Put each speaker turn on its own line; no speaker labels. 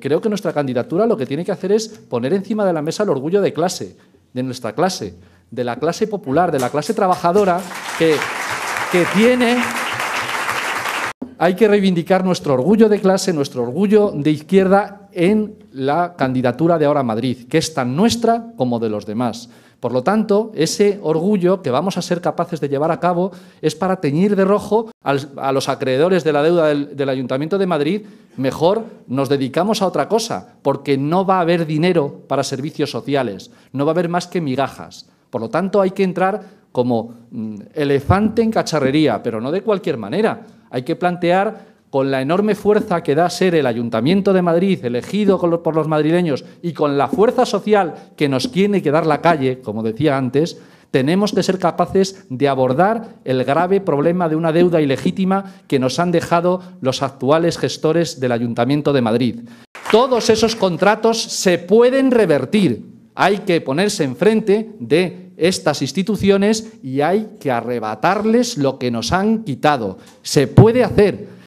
Creo que nuestra candidatura lo que tiene que hacer es poner encima de la mesa el orgullo de clase, de nuestra clase, de la clase popular, de la clase trabajadora que, que tiene hay que reivindicar nuestro orgullo de clase, nuestro orgullo de izquierda en la candidatura de ahora Madrid, que es tan nuestra como de los demás. Por lo tanto, ese orgullo que vamos a ser capaces de llevar a cabo es para teñir de rojo a los acreedores de la deuda del, del, Ayuntamiento de Madrid. Mejor nos dedicamos a otra cosa, porque no va a haber dinero para servicios sociales, no va a haber más que migajas. Por lo tanto, hay que entrar como mm, elefante en cacharrería, pero no de cualquier manera, hay que plantear con la enorme fuerza que da ser el Ayuntamiento de Madrid, elegido por los madrileños, y con la fuerza social que nos tiene que dar la calle, como decía antes, tenemos que ser capaces de abordar el grave problema de una deuda ilegítima que nos han dejado los actuales gestores del Ayuntamiento de Madrid. Todos esos contratos se pueden revertir. Hay que ponerse enfrente de estas instituciones y hay que arrebatarles lo que nos han quitado. Se puede hacer.